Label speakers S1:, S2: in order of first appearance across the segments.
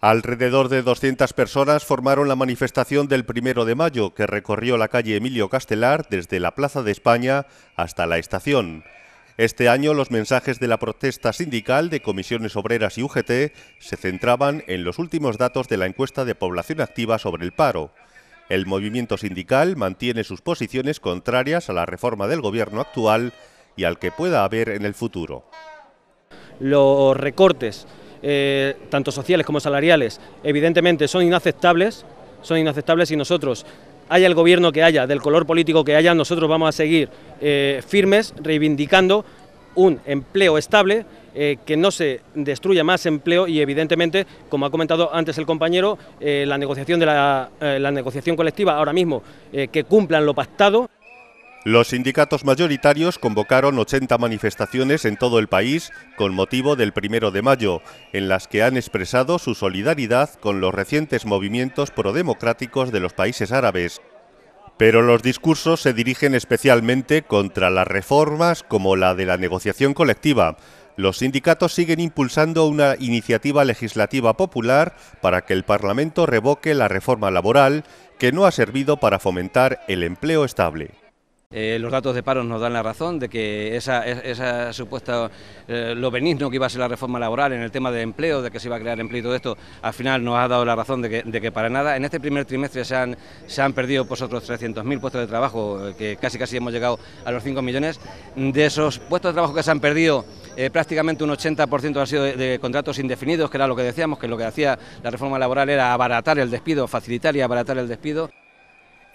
S1: Alrededor de 200 personas formaron la manifestación del primero de mayo que recorrió la calle Emilio Castelar desde la Plaza de España hasta la estación. Este año los mensajes de la protesta sindical de comisiones obreras y UGT se centraban en los últimos datos de la encuesta de población activa sobre el paro. El movimiento sindical mantiene sus posiciones contrarias a la reforma del gobierno actual y al que pueda haber en el futuro.
S2: Los recortes eh, tanto sociales como salariales, evidentemente son inaceptables, son inaceptables y nosotros, haya el gobierno que haya, del color político que haya, nosotros vamos a seguir eh, firmes, reivindicando un empleo estable, eh, que no se destruya más empleo y evidentemente, como ha comentado antes el compañero, la negociación de la negociación colectiva ahora mismo que cumplan lo pactado.
S1: Los sindicatos mayoritarios convocaron 80 manifestaciones en todo el país con motivo del primero de mayo, en las que han expresado su solidaridad con los recientes movimientos prodemocráticos de los países árabes. Pero los discursos se dirigen especialmente contra las reformas como la de la negociación colectiva. Los sindicatos siguen impulsando una iniciativa legislativa popular para que el Parlamento revoque la reforma laboral que no ha servido para fomentar el empleo estable.
S3: Eh, los datos de paros nos dan la razón de que esa, supuesta eh, lo benigno que iba a ser la reforma laboral en el tema de empleo, de que se iba a crear empleo y todo esto, al final nos ha dado la razón de que, para nada. En este primer trimestre se han, perdido pues, otros 300.000 puestos de trabajo, eh, que casi casi hemos llegado a los 5 millones. De esos puestos de trabajo que se han perdido, prácticamente un 80% han sido de, contratos indefinidos, que era lo que decíamos, que lo que hacía la reforma laboral era abaratar el despido, facilitar y abaratar el despido.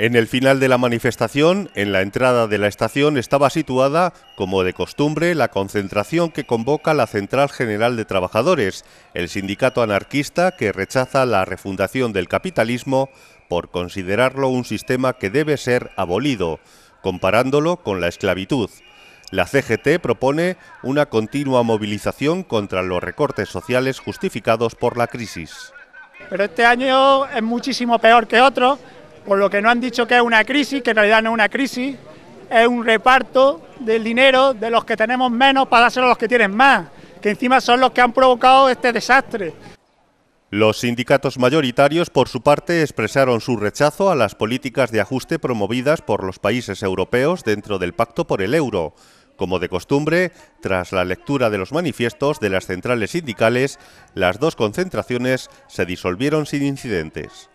S1: En el final de la manifestación, en la entrada de la estación, estaba situada, como de costumbre, la concentración que convoca la Central General de Trabajadores, el sindicato anarquista que rechaza la refundación del capitalismo por considerarlo un sistema que debe ser abolido, comparándolo con la esclavitud. La CGT propone una continua movilización contra los recortes sociales justificados por la crisis.
S4: Pero este año es muchísimo peor que otros por lo que no han dicho que es una crisis, que en realidad no es una crisis, es un reparto del dinero de los que tenemos menos para dárselo a los que tienen más, que encima son los que han provocado este desastre.
S1: Los sindicatos mayoritarios, por su parte, expresaron su rechazo a las políticas de ajuste promovidas por los países europeos dentro del Pacto por el Euro. Como de costumbre, tras la lectura de los manifiestos de las centrales sindicales, las dos concentraciones se disolvieron sin incidentes.